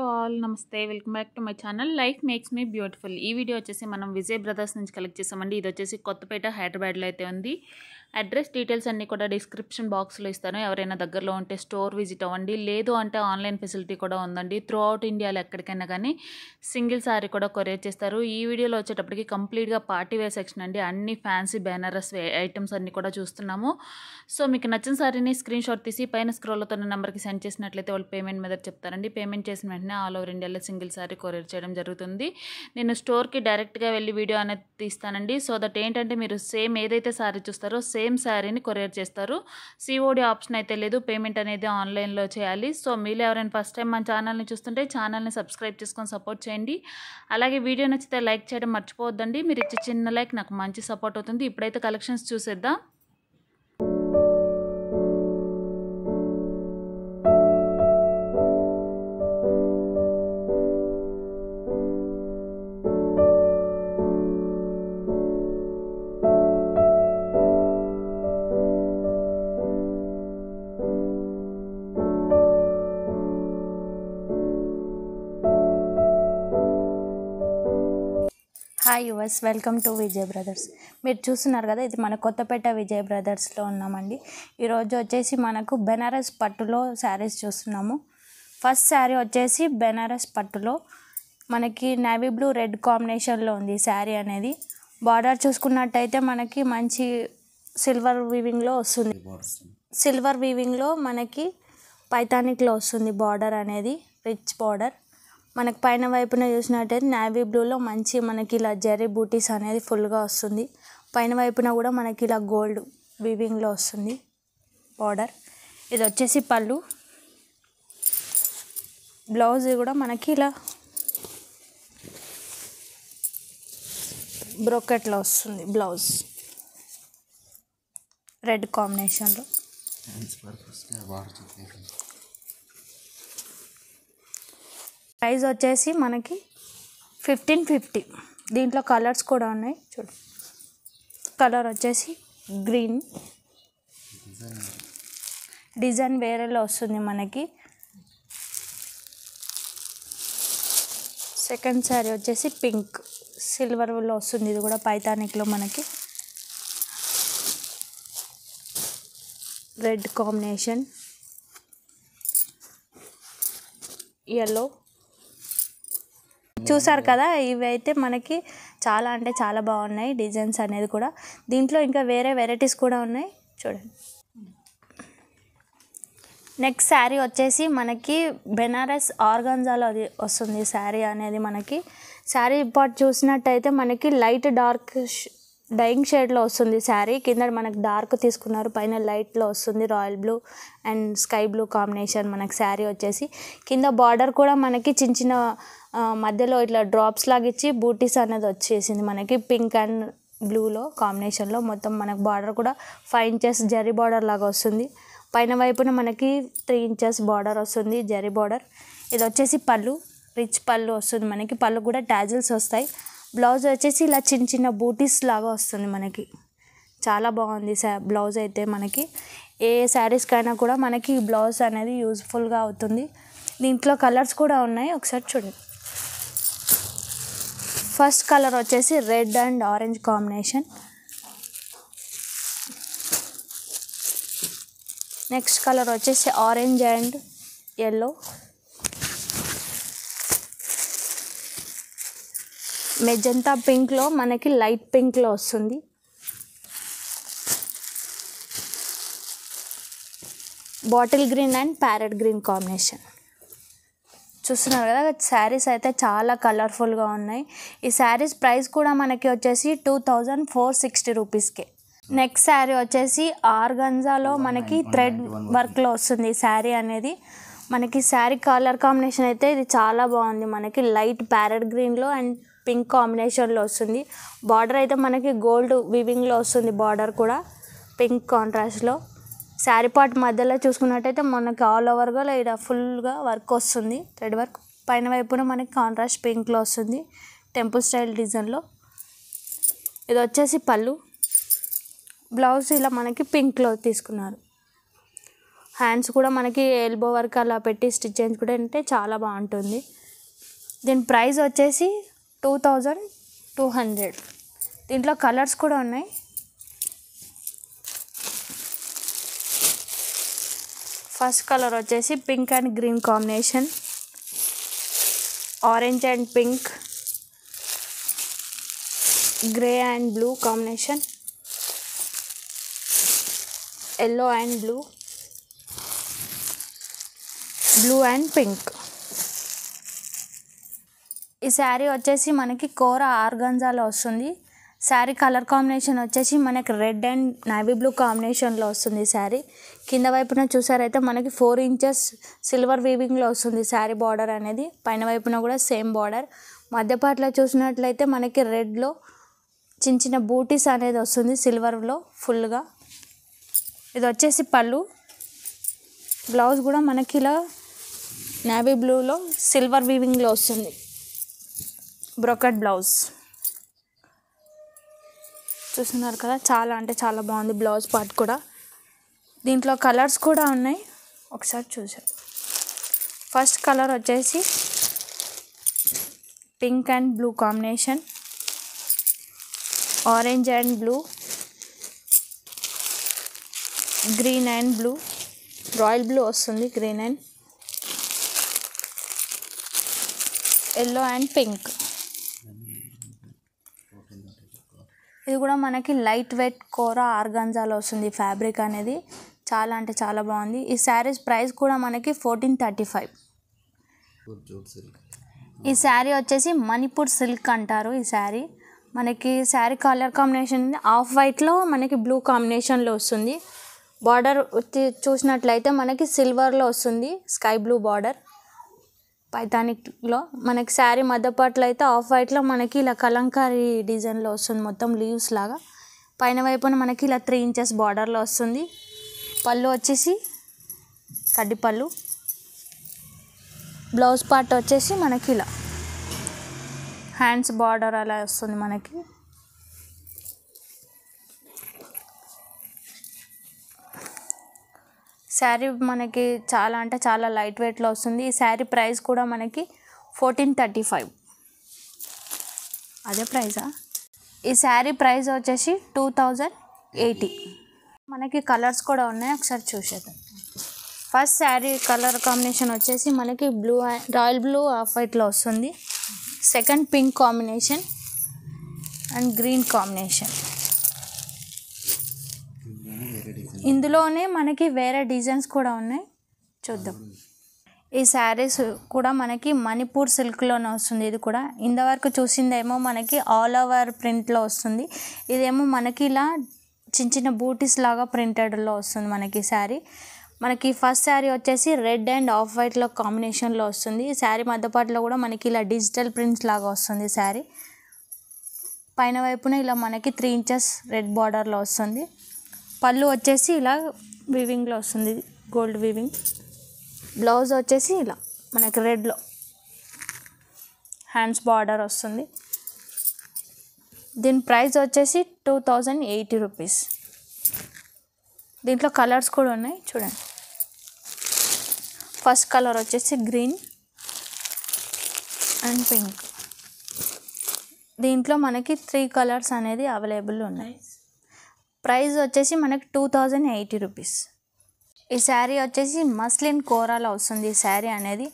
hello all namaste welcome back to my channel life makes me beautiful ఈ video వచ్చేసి మనం Vijay brothers నుంచి collect చేసామండి ఇది వచ్చేసి కొత్తపేట హైదరాబాద్లో అయితే ఉంది అడ్రస్ డీటెయిల్స్ అన్నీ కూడా డిస్క్రిప్షన్ బాక్స్లో ఇస్తాను ఎవరైనా దగ్గరలో ఉంటే స్టోర్ విజిట్ అవ్వండి లేదు అంటే ఆన్లైన్ ఫెసిలిటీ కూడా ఉందండి త్రూ అవుట్ ఇండియాలో ఎక్కడికైనా కానీ సింగిల్ సారీ కూడా కొరియర్ చేస్తారు ఈ వీడియోలో వచ్చేటప్పటికి కంప్లీట్గా పార్టీ వేర్ సెక్షన్ అండి అన్ని ఫ్యాన్సీ బ్యానరస్ ఐటమ్స్ అన్నీ కూడా చూస్తున్నాము సో మీకు నచ్చిన సారీని స్క్రీన్ షాట్ తీసి పైన స్క్రోల్లో తన నెంబర్కి సెండ్ చేసినట్లయితే వాళ్ళు పేమెంట్ మీద చెప్తారండి పేమెంట్ చేసిన వెంటనే ఆల్ ఓవర్ ఇండియాలో సింగిల్ సారీ కొరియర్ చేయడం జరుగుతుంది నేను స్టోర్కి డైరెక్ట్గా వెళ్ళి వీడియో అనేది తీస్తానండి సో దట్ ఏంటంటే మీరు సేమ్ ఏదైతే సారీ చూస్తారో సేమ్ సేమ్ శారీని కొరియర్ చేస్తారు సిఓడి ఆప్షన్ అయితే లేదు పేమెంట్ అనేది ఆన్లైన్లో చేయాలి సో మీరు ఎవరైనా ఫస్ట్ టైం మన ఛానల్ని చూస్తుంటే ఛానల్ని సబ్స్క్రైబ్ చేసుకొని సపోర్ట్ చేయండి అలాగే వీడియో నచ్చితే లైక్ చేయడం మర్చిపోవద్దండి మీరు ఇచ్చే చిన్న లైక్ నాకు మంచి సపోర్ట్ అవుతుంది ఇప్పుడైతే కలెక్షన్స్ చూసేద్దాం viewers welcome to Vijay brothers మీరు చూస్తున్నారు కదా ఇది మన కొత్తపేట విజయ్ బ్రదర్స్లో ఉన్నామండి ఈరోజు వచ్చేసి మనకు బెనారస్ పట్టులో శారీస్ చూస్తున్నాము ఫస్ట్ శారీ వచ్చేసి బెనారస్ పట్టులో మనకి నేవీ బ్లూ రెడ్ కాంబినేషన్లో ఉంది శారీ అనేది బార్డర్ చూసుకున్నట్టయితే మనకి మంచి సిల్వర్ వీవింగ్లో వస్తుంది సిల్వర్ వీవింగ్లో మనకి పైతానిక్లో వస్తుంది బార్డర్ అనేది రిచ్ బార్డర్ మనకు పైన వైపున చూసినట్టయితే నేవీ బ్లూలో మంచి మనకి ఇలా జరీ బూటీస్ అనేది ఫుల్గా వస్తుంది పైన వైపున కూడా మనకి ఇలా గోల్డ్ వివింగ్లో వస్తుంది బార్డర్ ఇది వచ్చేసి పళ్ళు బ్లౌజ్ కూడా మనకి ఇలా బ్రోకెట్లో వస్తుంది బ్లౌజ్ రెడ్ కాంబినేషన్లో ప్రైస్ వచ్చేసి మనకి ఫిఫ్టీన్ ఫిఫ్టీ దీంట్లో కలర్స్ కూడా ఉన్నాయి చూడు కలర్ వచ్చేసి గ్రీన్ డిజైన్ వేరేలో వస్తుంది మనకి సెకండ్ శారీ వచ్చేసి పింక్ సిల్వర్లో వస్తుంది ఇది కూడా పైతానిక్లో మనకి రెడ్ కాంబినేషన్ ఎల్లో చూసారు కదా ఇవి అయితే మనకి చాలా అంటే చాలా బాగున్నాయి డిజైన్స్ అనేది కూడా దీంట్లో ఇంకా వేరే వెరైటీస్ కూడా ఉన్నాయి చూడండి నెక్స్ట్ శారీ వచ్చేసి మనకి బెనారస్ ఆర్గాన్జాలో అది వస్తుంది శారీ అనేది మనకి శారీ పార్ట్ చూసినట్టయితే మనకి లైట్ డార్క్ డైయింగ్ షేడ్లో వస్తుంది శారీ కింద మనకు డార్క్ తీసుకున్నారు పైన లైట్లో వస్తుంది royal blue and sky blue combination మనకు శారీ వచ్చేసి కింద బార్డర్ కూడా మనకి చిన్న చిన్న మధ్యలో ఇట్లా డ్రాప్స్ లాగా ఇచ్చి బూటీస్ అనేది వచ్చేసింది మనకి పింక్ అండ్ బ్లూలో కాంబినేషన్లో మొత్తం మనకు బార్డర్ కూడా ఫైవ్ ఇంచెస్ జరీ బార్డర్ లాగా వస్తుంది పైన వైపున మనకి త్రీ ఇంచెస్ బార్డర్ వస్తుంది జరీ బార్డర్ ఇది వచ్చేసి పళ్ళు రిచ్ పళ్ళు వస్తుంది మనకి పళ్ళు కూడా ట్యాజిల్స్ వస్తాయి బ్లౌజ్ వచ్చేసి ఇలా చిన్న చిన్న బూటీస్ లాగా వస్తుంది మనకి చాలా బాగుంది సా బ్లౌజ్ అయితే మనకి ఏ శారీస్కైనా కూడా మనకి బ్లౌజ్ అనేది యూజ్ఫుల్గా అవుతుంది దీంట్లో కలర్స్ కూడా ఉన్నాయి ఒకసారి చూడండి ఫస్ట్ కలర్ వచ్చేసి red and orange combination next colour వచ్చేసి ఆరెంజ్ అండ్ ఎల్లో మెజంతా పింక్లో మనకి లైట్ పింక్లో వస్తుంది bottle green and parrot green combination చూస్తున్నారు కదా శారీస్ అయితే చాలా కలర్ఫుల్గా ఉన్నాయి ఈ శారీస్ ప్రైస్ కూడా మనకి వచ్చేసి టూ థౌజండ్ ఫోర్ సిక్స్టీ రూపీస్కే నెక్స్ట్ శారీ వచ్చేసి ఆర్గంజాలో మనకి థ్రెడ్ వర్క్లో వస్తుంది శారీ అనేది మనకి శారీ కలర్ కాంబినేషన్ అయితే ఇది చాలా బాగుంది మనకి లైట్ ప్యారెట్ గ్రీన్లో అండ్ పింక్ కాంబినేషన్లో వస్తుంది బార్డర్ అయితే మనకి గోల్డ్ వివింగ్లో వస్తుంది బార్డర్ కూడా పింక్ కాంట్రాస్ట్లో శారీ పార్ట్ మధ్యలో చూసుకున్నట్టయితే మనకి ఆల్ ఓవర్గా లేదా ఫుల్గా వర్క్ వస్తుంది థ్రెడ్ వర్క్ పైన వైపున మనకి కాంట్రాస్ట్ పింక్లో వస్తుంది టెంపుల్ స్టైల్ డిజైన్లో ఇది వచ్చేసి పళ్ళు బ్లౌజ్ ఇలా మనకి పింక్లో తీసుకున్నారు హ్యాండ్స్ కూడా మనకి ఎల్బో వర్క్ అలా పెట్టి స్టిచ్ చేయించుకుంటే చాలా బాగుంటుంది దీని ప్రైస్ వచ్చేసి టూ థౌజండ్ టూ హండ్రెడ్ దీంట్లో కలర్స్ కూడా ఉన్నాయి ఫస్ట్ కలర్ వచ్చేసి pink and green combination orange and pink grey and blue combination yellow and blue blue and pink ఈ శారీ వచ్చేసి మనకి కోర ఆర్గంజాలో వస్తుంది శారీ కలర్ కాంబినేషన్ వచ్చేసి మనకి రెడ్ అండ్ నేవీ బ్లూ కాంబినేషన్లో వస్తుంది శారీ కింద వైపున చూసారైతే మనకి ఫోర్ ఇంచెస్ సిల్వర్ వీవింగ్లో వస్తుంది శారీ బార్డర్ అనేది పైన వైపున కూడా సేమ్ బార్డర్ మధ్యపాట్లో చూసినట్లయితే మనకి రెడ్లో చిన్న చిన్న బూటీస్ అనేది వస్తుంది సిల్వర్లో ఫుల్గా ఇది వచ్చేసి పళ్ళు బ్లౌజ్ కూడా మనకి ఇలా నేవీ బ్లూలో సిల్వర్ వీవింగ్లో వస్తుంది బ్రొకెట్ బ్లౌజ్ చూస్తున్నారు కదా చాలా అంటే చాలా బాగుంది బ్లౌజ్ పార్ట్ కూడా దీంట్లో కలర్స్ కూడా ఉన్నాయి ఒకసారి చూసారు ఫస్ట్ కలర్ వచ్చేసి pink and blue combination orange and blue green and blue royal blue వస్తుంది green and yellow and pink ఇది కూడా మనకి లైట్ వెయిట్ కూర ఆర్గాంజాలో వస్తుంది ఫ్యాబ్రిక్ అనేది చాలా అంటే చాలా బాగుంది ఈ శారీస్ ప్రైస్ కూడా మనకి ఫోర్టీన్ థర్టీ ఫైవ్ ఈ శారీ వచ్చేసి మణిపూర్ సిల్క్ అంటారు ఈ శారీ మనకి శారీ కలర్ కాంబినేషన్ ఆఫ్ వైట్లో మనకి బ్లూ కాంబినేషన్లో వస్తుంది బార్డర్ చూసినట్లయితే మనకి సిల్వర్లో వస్తుంది స్కై బ్లూ బార్డర్ పైథానిక్లో మనకి శారీ మధ్యపాటులో అయితే ఆఫ్ వైట్లో మనకి ఇలా కలంకారీ డిజైన్లో వస్తుంది మొత్తం లీవ్స్ లాగా పైన వైపున మనకి ఇలా త్రీ ఇంచెస్ బార్డర్లో వస్తుంది పళ్ళు వచ్చేసి కడ్డిపళ్ళు బ్లౌజ్ పార్ట్ వచ్చేసి మనకి ఇలా హ్యాండ్స్ బార్డర్ అలా వస్తుంది మనకి శారీ మనకి చాలా అంటే చాలా లైట్ వెయిట్లో వస్తుంది ఈ శారీ ప్రైస్ కూడా మనకి ఫోర్టీన్ థర్టీ ఫైవ్ అదే ప్రైజా ఈ శారీ ప్రైస్ వచ్చేసి టూ థౌజండ్ ఎయిటీ మనకి కలర్స్ కూడా ఉన్నాయి ఒకసారి చూసేద్దాం ఫస్ట్ శారీ కలర్ కాంబినేషన్ వచ్చేసి మనకి బ్లూ రాయల్ బ్లూ ఆఫ్ వైట్లో వస్తుంది second pink combination and green combination ఇందులోనే మనకి వేరే డిజైన్స్ కూడా ఉన్నాయి చూద్దాం ఈ శారీస్ కూడా మనకి మణిపూర్ సిల్క్లోనే వస్తుంది ఇది కూడా ఇంతవరకు చూసిందేమో మనకి ఆల్ ఓవర్ ప్రింట్లో వస్తుంది ఇదేమో మనకి ఇలా చిన్న చిన్న బూటీస్ లాగా ప్రింటెడ్లో వస్తుంది మనకి శారీ మనకి ఫస్ట్ శారీ వచ్చేసి రెడ్ అండ్ ఆఫ్ వైట్లో కాంబినేషన్లో వస్తుంది ఈ శారీ మధ్యపాటిలో కూడా మనకి ఇలా డిజిటల్ ప్రింట్స్ లాగా వస్తుంది శారీ పైన వైపున ఇలా మనకి త్రీ ఇంచెస్ రెడ్ బార్డర్లో వస్తుంది పళ్ళు వచ్చేసి ఇలా వీవింగ్లో వస్తుంది గోల్డ్ వీవింగ్ బ్లౌజ్ వచ్చేసి ఇలా మనకి రెడ్లో హ్యాండ్స్ బార్డర్ వస్తుంది దీని ప్రైస్ వచ్చేసి టూ థౌజండ్ ఎయిటీ రూపీస్ దీంట్లో కలర్స్ కూడా ఉన్నాయి చూడండి ఫస్ట్ కలర్ వచ్చేసి గ్రీన్ అండ్ పింక్ దీంట్లో మనకి త్రీ కలర్స్ అనేది అవైలబుల్ ఉన్నాయి ప్రైస్ వచ్చేసి మనకు టూ థౌజండ్ ఎయిటీ రూపీస్ ఈ శారీ వచ్చేసి మస్లిన్ కోరాలో వస్తుంది ఈ శారీ అనేది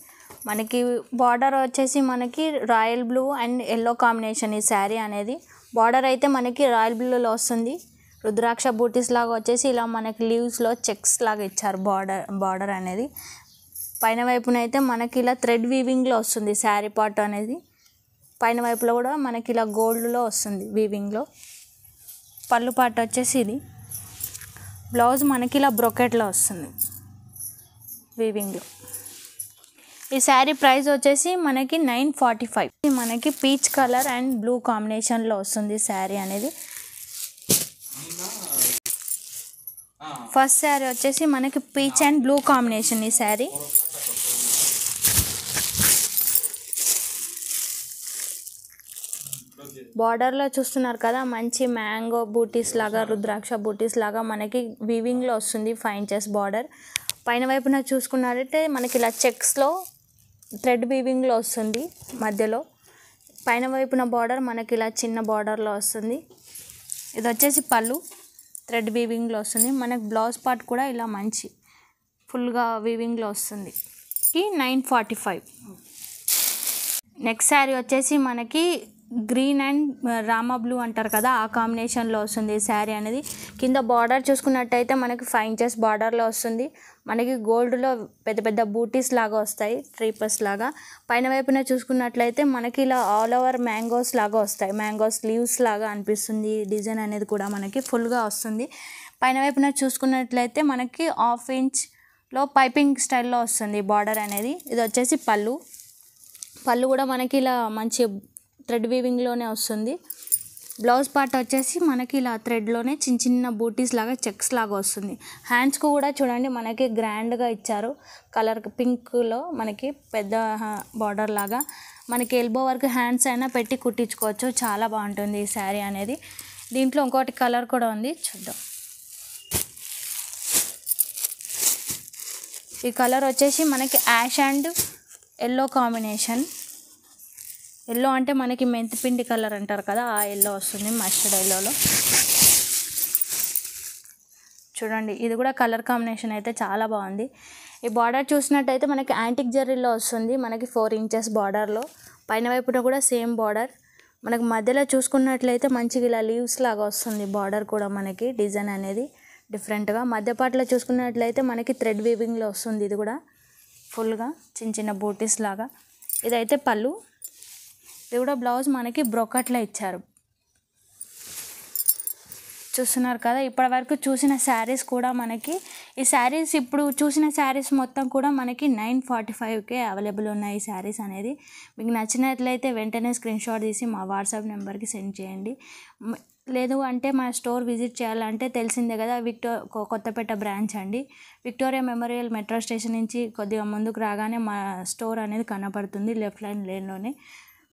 మనకి బార్డర్ వచ్చేసి మనకి royal blue and yellow combination ఈ శారీ అనేది బార్డర్ అయితే మనకి రాయల్ బ్లూలో వస్తుంది రుద్రాక్ష బూటీస్ లాగా వచ్చేసి ఇలా మనకి లీవ్స్లో చెక్స్ లాగా ఇచ్చారు బార్డర్ బార్డర్ అనేది పైన వైపునైతే మనకి ఇలా థ్రెడ్ వీవింగ్లో వస్తుంది శారీ పార్ట్ అనేది పైన వైపులో కూడా మనకి ఇలా గోల్డ్లో వస్తుంది వీవింగ్లో పళ్ళు పాట వచ్చేసి ఇది బ్లౌజ్ మనకి ఇలా బ్రొకెట్లో వస్తుంది వీవింగ్లో ఈ శారీ ప్రైస్ వచ్చేసి మనకి నైన్ ఫార్టీ ఫైవ్ మనకి పీచ్ కలర్ అండ్ బ్లూ కాంబినేషన్లో వస్తుంది శారీ అనేది ఫస్ట్ శారీ వచ్చేసి మనకి పీచ్ అండ్ బ్లూ కాంబినేషన్ ఈ శారీ బార్డర్లో చూస్తున్నారు కదా మంచి మ్యాంగో బూటీస్ లాగా రుద్రాక్ష బూటీస్ లాగా మనకి వీవింగ్లో వస్తుంది ఫైవ్ ఇంచెస్ బార్డర్ పైన వైపున చూసుకున్నారంటే మనకి ఇలా చెక్స్లో థ్రెడ్ వీవింగ్లో వస్తుంది మధ్యలో పైన వైపున బార్డర్ మనకి ఇలా చిన్న బార్డర్లో వస్తుంది ఇది వచ్చేసి పళ్ళు థ్రెడ్ వీవింగ్లో వస్తుంది మనకు బ్లౌజ్ పార్ట్ కూడా ఇలా మంచి ఫుల్గా వీవింగ్లో వస్తుంది nine forty five next sari వచ్చేసి మనకి గ్రీన్ అండ్ రామా బ్లూ అంటారు కదా ఆ కాంబినేషన్లో వస్తుంది శారీ అనేది కింద బార్డర్ చూసుకున్నట్టయితే మనకి ఫైవ్ ఇంచెస్ బార్డర్లో వస్తుంది మనకి గోల్డ్లో పెద్ద పెద్ద బూటీస్ లాగా వస్తాయి ట్రీపర్స్ లాగా పైన వైపున చూసుకున్నట్లయితే మనకి ఇలా ఆల్ ఓవర్ మ్యాంగోస్ లాగా వస్తాయి మ్యాంగోస్ లీవ్స్ లాగా అనిపిస్తుంది డిజైన్ అనేది కూడా మనకి ఫుల్గా వస్తుంది పైన వైపున చూసుకున్నట్లయితే మనకి హాఫ్ ఇంచ్లో పైపింగ్ స్టైల్లో వస్తుంది బార్డర్ అనేది ఇది వచ్చేసి పళ్ళు పళ్ళు కూడా మనకి ఇలా మంచి థ్రెడ్ వీవింగ్లోనే వస్తుంది బ్లౌజ్ పార్ట్ వచ్చేసి మనకి ఇలా థ్రెడ్లోనే చిన్న చిన్న బూటీస్ లాగా చెక్స్ లాగా వస్తుంది హ్యాండ్స్కు కూడా చూడండి మనకి గ్రాండ్గా ఇచ్చారు కలర్ పింక్లో మనకి పెద్ద బార్డర్ లాగా మనకి ఎల్బో వరకు హ్యాండ్స్ అయినా పెట్టి కుట్టించుకోవచ్చు చాలా బాగుంటుంది ఈ శారీ అనేది దీంట్లో ఇంకోటి కలర్ కూడా ఉంది చూద్దాం ఈ కలర్ వచ్చేసి మనకి ash and yellow combination yellow అంటే మనకి మెంతిపిండి కలర్ అంటారు కదా ఆ ఎల్లో వస్తుంది మస్టర్డ్ ఎల్లోలో చూడండి ఇది కూడా కలర్ కాంబినేషన్ అయితే చాలా బాగుంది ఈ బార్డర్ చూసినట్టయితే మనకి యాంటిక్ జర్రీలో వస్తుంది మనకి ఫోర్ ఇంచెస్ బార్డర్లో పైన వైపున కూడా సేమ్ బార్డర్ మనకు మధ్యలో చూసుకున్నట్లయితే మంచిగా ఇలా లీవ్స్ లాగా వస్తుంది బార్డర్ కూడా మనకి డిజైన్ అనేది డిఫరెంట్గా మధ్యపాటిలో చూసుకున్నట్లయితే మనకి థ్రెడ్ వీవింగ్లో వస్తుంది ఇది కూడా ఫుల్గా చిన్న చిన్న బూటీస్ లాగా ఇదైతే పళ్ళు ఇది కూడా బ్లౌజ్ మనకి బ్రొకట్లో ఇచ్చారు చూస్తున్నారు కదా ఇప్పటివరకు చూసిన శారీస్ కూడా మనకి ఈ శారీస్ ఇప్పుడు చూసిన శారీస్ మొత్తం కూడా మనకి నైన్ ఫార్టీ ఫైవ్కే అవైలబుల్ ఉన్నాయి ఈ శారీస్ అనేది మీకు నచ్చినట్లయితే వెంటనే స్క్రీన్ షాట్ తీసి మా వాట్సాప్ నెంబర్కి సెండ్ చేయండి లేదు అంటే మా స్టోర్ విజిట్ చేయాలంటే తెలిసిందే కదా విక్టో కొత్తపేట బ్రాంచ్ అండి విక్టోరియా మెమోరియల్ మెట్రో స్టేషన్ నుంచి కొద్దిగా ముందుకు రాగానే మా స్టోర్ అనేది కనపడుతుంది లెఫ్ట్ లైన్ లేన్లోనే